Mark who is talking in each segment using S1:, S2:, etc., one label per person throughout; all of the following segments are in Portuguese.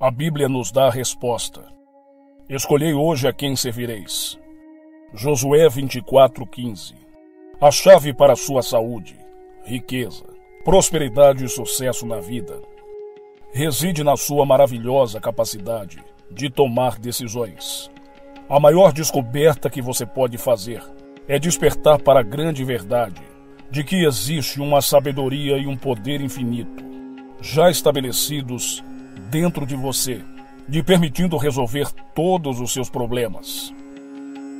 S1: a Bíblia nos dá a resposta. Escolhei hoje a quem servireis. Josué 24:15. A chave para a sua saúde, riqueza, prosperidade e sucesso na vida reside na sua maravilhosa capacidade de tomar decisões. A maior descoberta que você pode fazer é despertar para a grande verdade de que existe uma sabedoria e um poder infinito, já estabelecidos dentro de você, lhe permitindo resolver todos os seus problemas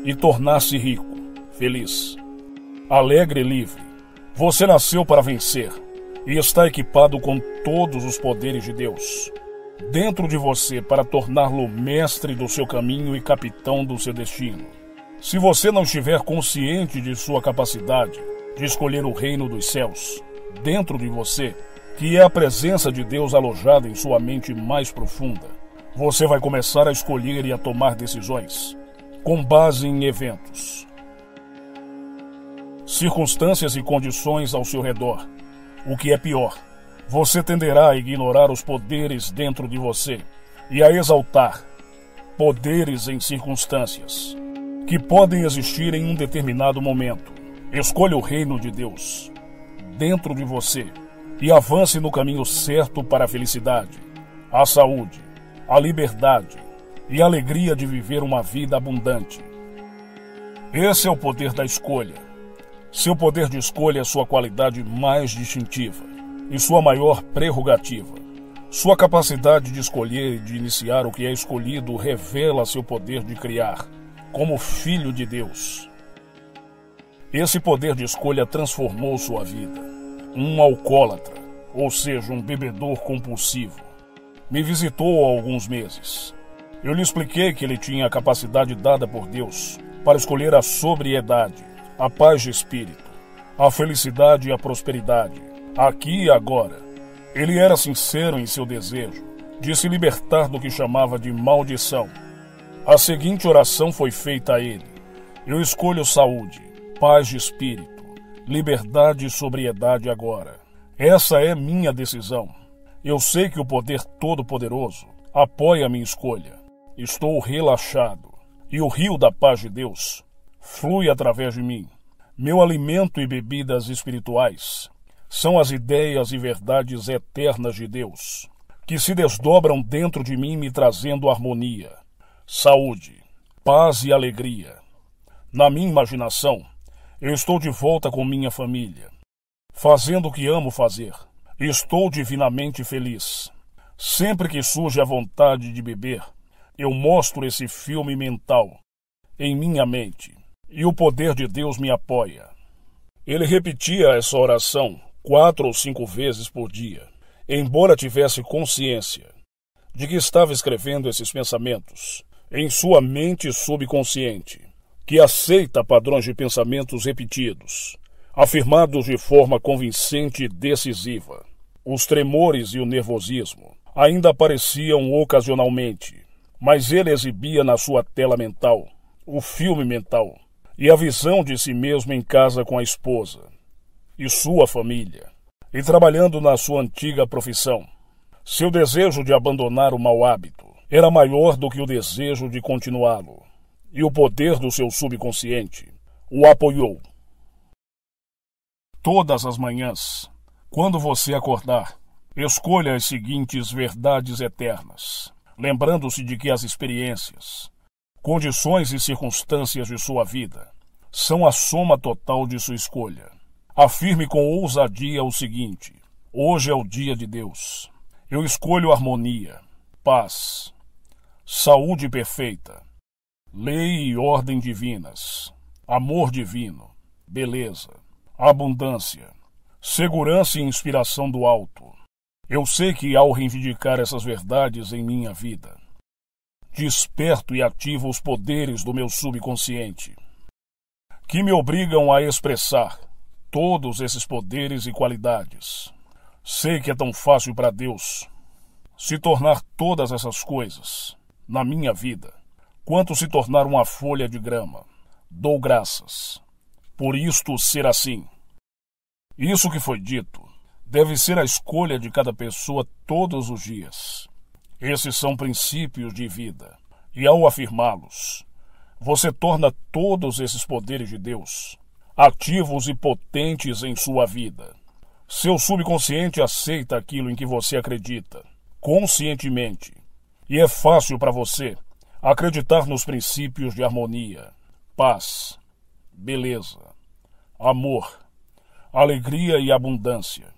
S1: e tornar-se rico, feliz, alegre e livre. Você nasceu para vencer e está equipado com todos os poderes de Deus dentro de você para torná-lo mestre do seu caminho e capitão do seu destino. Se você não estiver consciente de sua capacidade de escolher o reino dos céus dentro de você, que é a presença de Deus alojada em sua mente mais profunda. Você vai começar a escolher e a tomar decisões com base em eventos, circunstâncias e condições ao seu redor. O que é pior, você tenderá a ignorar os poderes dentro de você e a exaltar poderes em circunstâncias que podem existir em um determinado momento. Escolha o reino de Deus dentro de você e avance no caminho certo para a felicidade, a saúde, a liberdade e a alegria de viver uma vida abundante. Esse é o poder da escolha. Seu poder de escolha é sua qualidade mais distintiva e sua maior prerrogativa. Sua capacidade de escolher e de iniciar o que é escolhido revela seu poder de criar, como filho de Deus. Esse poder de escolha transformou sua vida um alcoólatra, ou seja, um bebedor compulsivo. Me visitou há alguns meses. Eu lhe expliquei que ele tinha a capacidade dada por Deus para escolher a sobriedade, a paz de espírito, a felicidade e a prosperidade, aqui e agora. Ele era sincero em seu desejo de se libertar do que chamava de maldição. A seguinte oração foi feita a ele: Eu escolho saúde, paz de espírito Liberdade e sobriedade agora. Essa é minha decisão. Eu sei que o poder todo-poderoso apoia minha escolha. Estou relaxado e o rio da paz de Deus flui através de mim. Meu alimento e bebidas espirituais são as ideias e verdades eternas de Deus, que se desdobram dentro de mim, me trazendo harmonia, saúde, paz e alegria. Na minha imaginação, eu estou de volta com minha família, fazendo o que amo fazer. Estou divinamente feliz. Sempre que surge a vontade de beber, eu mostro esse filme mental em minha mente e o poder de Deus me apoia. Ele repetia essa oração quatro ou cinco vezes por dia, embora tivesse consciência de que estava escrevendo esses pensamentos em sua mente subconsciente que aceita padrões de pensamentos repetidos, afirmados de forma convincente e decisiva. Os tremores e o nervosismo ainda apareciam ocasionalmente, mas ele exibia na sua tela mental o filme mental e a visão de si mesmo em casa com a esposa e sua família, e trabalhando na sua antiga profissão. Seu desejo de abandonar o mau hábito era maior do que o desejo de continuá-lo e o poder do seu subconsciente o apoiou. Todas as manhãs, quando você acordar, escolha as seguintes verdades eternas, lembrando-se de que as experiências, condições e circunstâncias de sua vida são a soma total de sua escolha. Afirme com ousadia o seguinte: Hoje é o dia de Deus. Eu escolho harmonia, paz, saúde perfeita Lei e ordem divinas, amor divino, beleza, abundância, segurança e inspiração do alto. Eu sei que ao reivindicar essas verdades em minha vida, desperto e ativo os poderes do meu subconsciente, que me obrigam a expressar todos esses poderes e qualidades. Sei que é tão fácil para Deus se tornar todas essas coisas na minha vida quanto se tornar uma folha de grama. Dou graças. Por isto ser assim. Isso que foi dito deve ser a escolha de cada pessoa todos os dias. Esses são princípios de vida, e ao afirmá-los, você torna todos esses poderes de Deus ativos e potentes em sua vida. Seu subconsciente aceita aquilo em que você acredita, conscientemente, e é fácil para você Acreditar nos princípios de harmonia, paz, beleza, amor, alegria e abundância.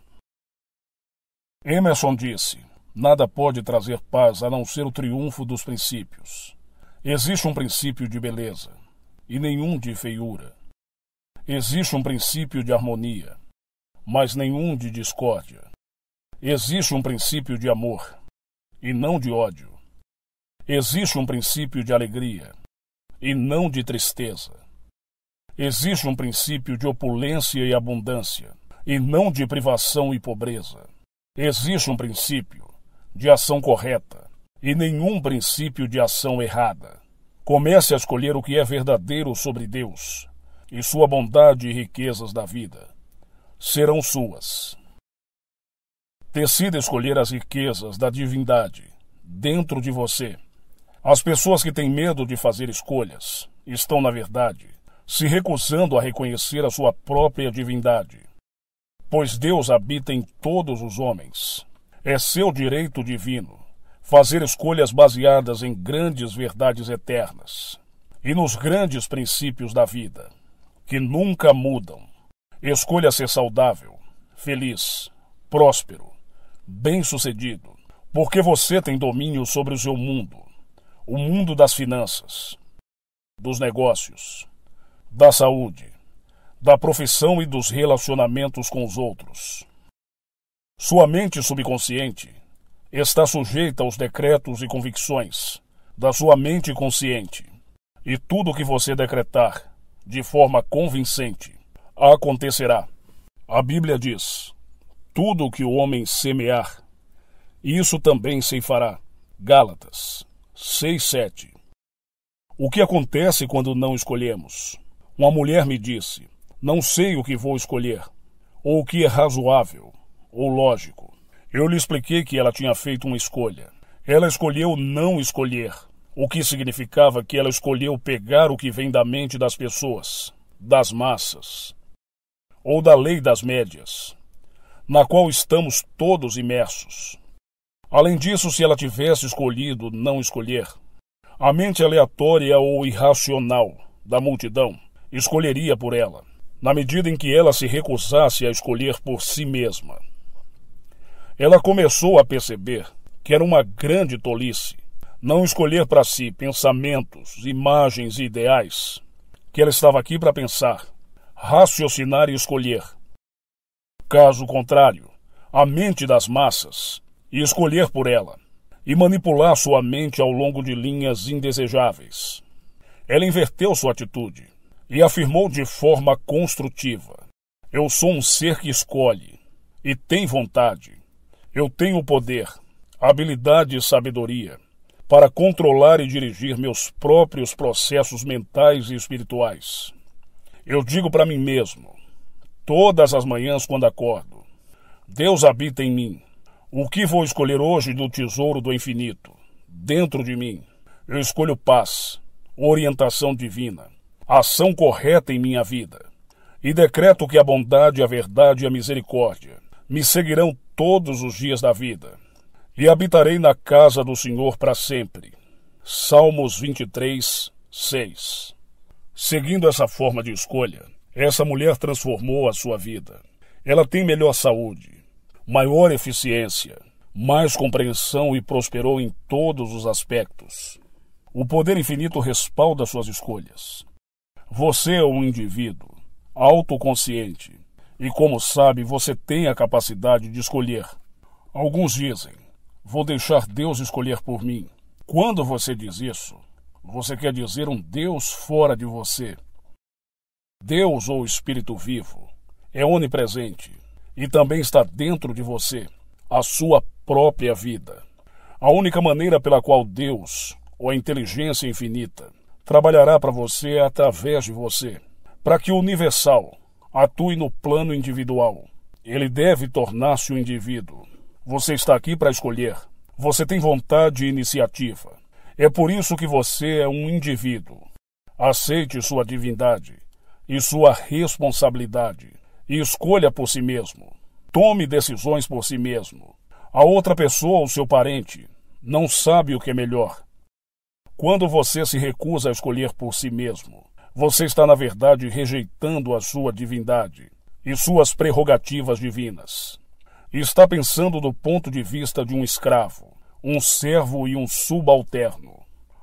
S1: Emerson disse: Nada pode trazer paz a não ser o triunfo dos princípios. Existe um princípio de beleza e nenhum de feiura. Existe um princípio de harmonia, mas nenhum de discórdia. Existe um princípio de amor e não de ódio. Existe um princípio de alegria e não de tristeza. Existe um princípio de opulência e abundância e não de privação e pobreza. Existe um princípio de ação correta e nenhum princípio de ação errada. Comece a escolher o que é verdadeiro sobre Deus e sua bondade e riquezas da vida serão suas. Decida escolher as riquezas da divindade dentro de você as pessoas que têm medo de fazer escolhas estão, na verdade, se recusando a reconhecer a sua própria divindade. Pois Deus habita em todos os homens. É seu direito divino fazer escolhas baseadas em grandes verdades eternas e nos grandes princípios da vida, que nunca mudam. Escolha ser saudável, feliz, próspero, bem-sucedido, porque você tem domínio sobre o seu mundo o mundo das finanças, dos negócios, da saúde, da profissão e dos relacionamentos com os outros. Sua mente subconsciente está sujeita aos decretos e convicções da sua mente consciente, e tudo que você decretar de forma convincente acontecerá. A Bíblia diz: tudo o que o homem semear, isso também se fará. Gálatas 6:7. O que acontece quando não escolhemos? Uma mulher me disse: "Não sei o que vou escolher, ou o que é razoável, ou lógico". Eu lhe expliquei que ela tinha feito uma escolha. Ela escolheu não escolher, o que significava que ela escolheu pegar o que vem da mente das pessoas, das massas, ou da lei das médias, na qual estamos todos imersos. Além disso, se ela tivesse escolhido não escolher, a mente aleatória ou irracional da multidão escolheria por ela, na medida em que ela se recusasse a escolher por si mesma. Ela começou a perceber que era uma grande tolice não escolher para si pensamentos, imagens e ideais, que ela estava aqui para pensar, raciocinar e escolher. Caso contrário, a mente das massas e escolher por ela, e manipular sua mente ao longo de linhas indesejáveis. Ela inverteu sua atitude e afirmou de forma construtiva: Eu sou um ser que escolhe e tem vontade. Eu tenho poder, habilidade e sabedoria para controlar e dirigir meus próprios processos mentais e espirituais. Eu digo para mim mesmo, todas as manhãs quando acordo: Deus habita em mim o que vou escolher hoje do tesouro do infinito? Dentro de mim, eu escolho paz, orientação divina, ação correta em minha vida. E decreto que a bondade, a verdade e a misericórdia me seguirão todos os dias da vida. E habitarei na casa do Senhor para sempre. Salmos 23, 6. Seguindo essa forma de escolha, essa mulher transformou a sua vida. Ela tem melhor saúde, maior eficiência, mais compreensão e prosperou em todos os aspectos. O poder infinito respalda suas escolhas. Você é um indivíduo autoconsciente e, como sabe, você tem a capacidade de escolher. Alguns dizem: Vou deixar Deus escolher por mim. Quando você diz isso, você quer dizer um Deus fora de você. Deus ou Espírito vivo é onipresente e também está dentro de você, a sua própria vida. A única maneira pela qual Deus, ou a inteligência infinita, trabalhará para você é através de você, para que o universal atue no plano individual. Ele deve tornar-se o um indivíduo. Você está aqui para escolher. Você tem vontade e iniciativa. É por isso que você é um indivíduo. Aceite sua divindade e sua responsabilidade e escolha por si mesmo. Tome decisões por si mesmo. A outra pessoa ou seu parente não sabe o que é melhor. Quando você se recusa a escolher por si mesmo, você está, na verdade, rejeitando a sua divindade e suas prerrogativas divinas. Está pensando do ponto de vista de um escravo, um servo e um subalterno.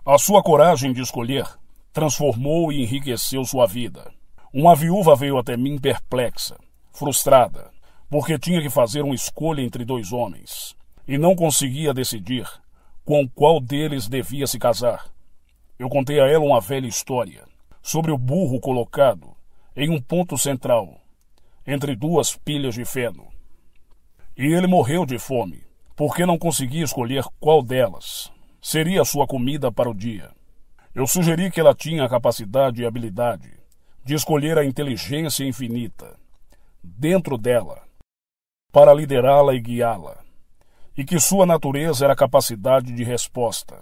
S1: A sua coragem de escolher transformou e enriqueceu sua vida. Uma viúva veio até mim perplexa, frustrada, porque tinha que fazer uma escolha entre dois homens e não conseguia decidir com qual deles devia se casar. Eu contei a ela uma velha história sobre o burro colocado em um ponto central, entre duas pilhas de feno. E ele morreu de fome, porque não conseguia escolher qual delas seria a sua comida para o dia. Eu sugeri que ela tinha a capacidade e habilidade de escolher a inteligência infinita dentro dela para liderá-la e guiá-la, e que sua natureza era a capacidade de resposta.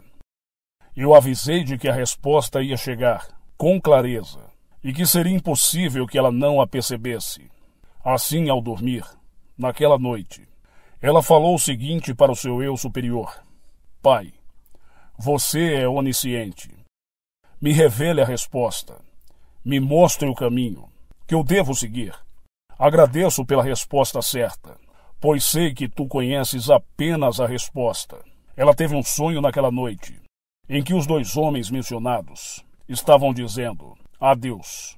S1: Eu avisei de que a resposta ia chegar com clareza e que seria impossível que ela não a percebesse. Assim, ao dormir, naquela noite, ela falou o seguinte para o seu eu superior: Pai, você é onisciente. Me revele a resposta me mostre o caminho que eu devo seguir. Agradeço pela resposta certa, pois sei que tu conheces apenas a resposta. Ela teve um sonho naquela noite, em que os dois homens mencionados estavam dizendo adeus.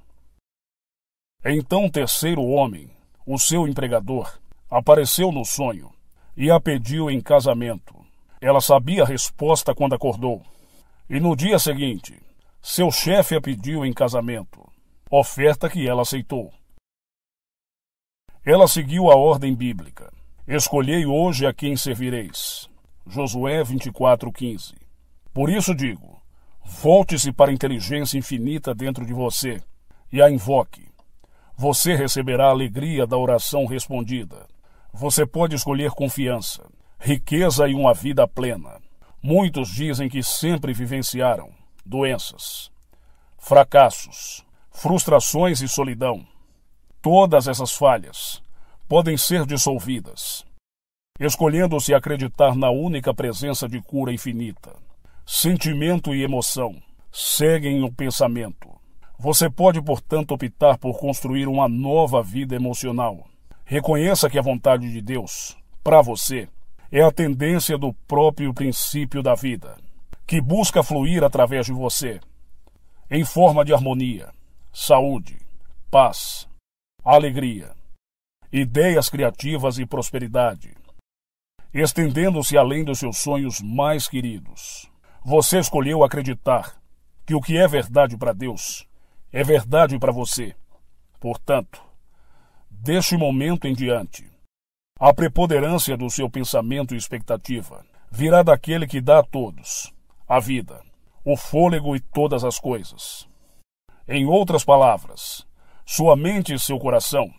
S1: Então o terceiro homem, o seu empregador, apareceu no sonho e a pediu em casamento. Ela sabia a resposta quando acordou. E no dia seguinte, seu chefe a pediu em casamento, oferta que ela aceitou. Ela seguiu a ordem bíblica. Escolhei hoje a quem servireis. Josué 24:15. Por isso digo: volte-se para a inteligência infinita dentro de você e a invoque. Você receberá a alegria da oração respondida. Você pode escolher confiança, riqueza e uma vida plena. Muitos dizem que sempre vivenciaram, doenças, fracassos, frustrações e solidão. Todas essas falhas podem ser dissolvidas, escolhendo-se acreditar na única presença de cura infinita. Sentimento e emoção seguem o pensamento. Você pode, portanto, optar por construir uma nova vida emocional. Reconheça que a vontade de Deus, para você, é a tendência do próprio princípio da vida que busca fluir através de você, em forma de harmonia, saúde, paz, alegria, ideias criativas e prosperidade, estendendo-se além dos seus sonhos mais queridos. Você escolheu acreditar que o que é verdade para Deus é verdade para você. Portanto, deste momento em diante, a preponderância do seu pensamento e expectativa virá daquele que dá a todos a vida, o fôlego e todas as coisas. Em outras palavras, sua mente e seu coração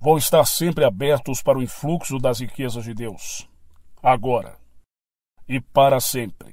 S1: vão estar sempre abertos para o influxo das riquezas de Deus, agora e para sempre.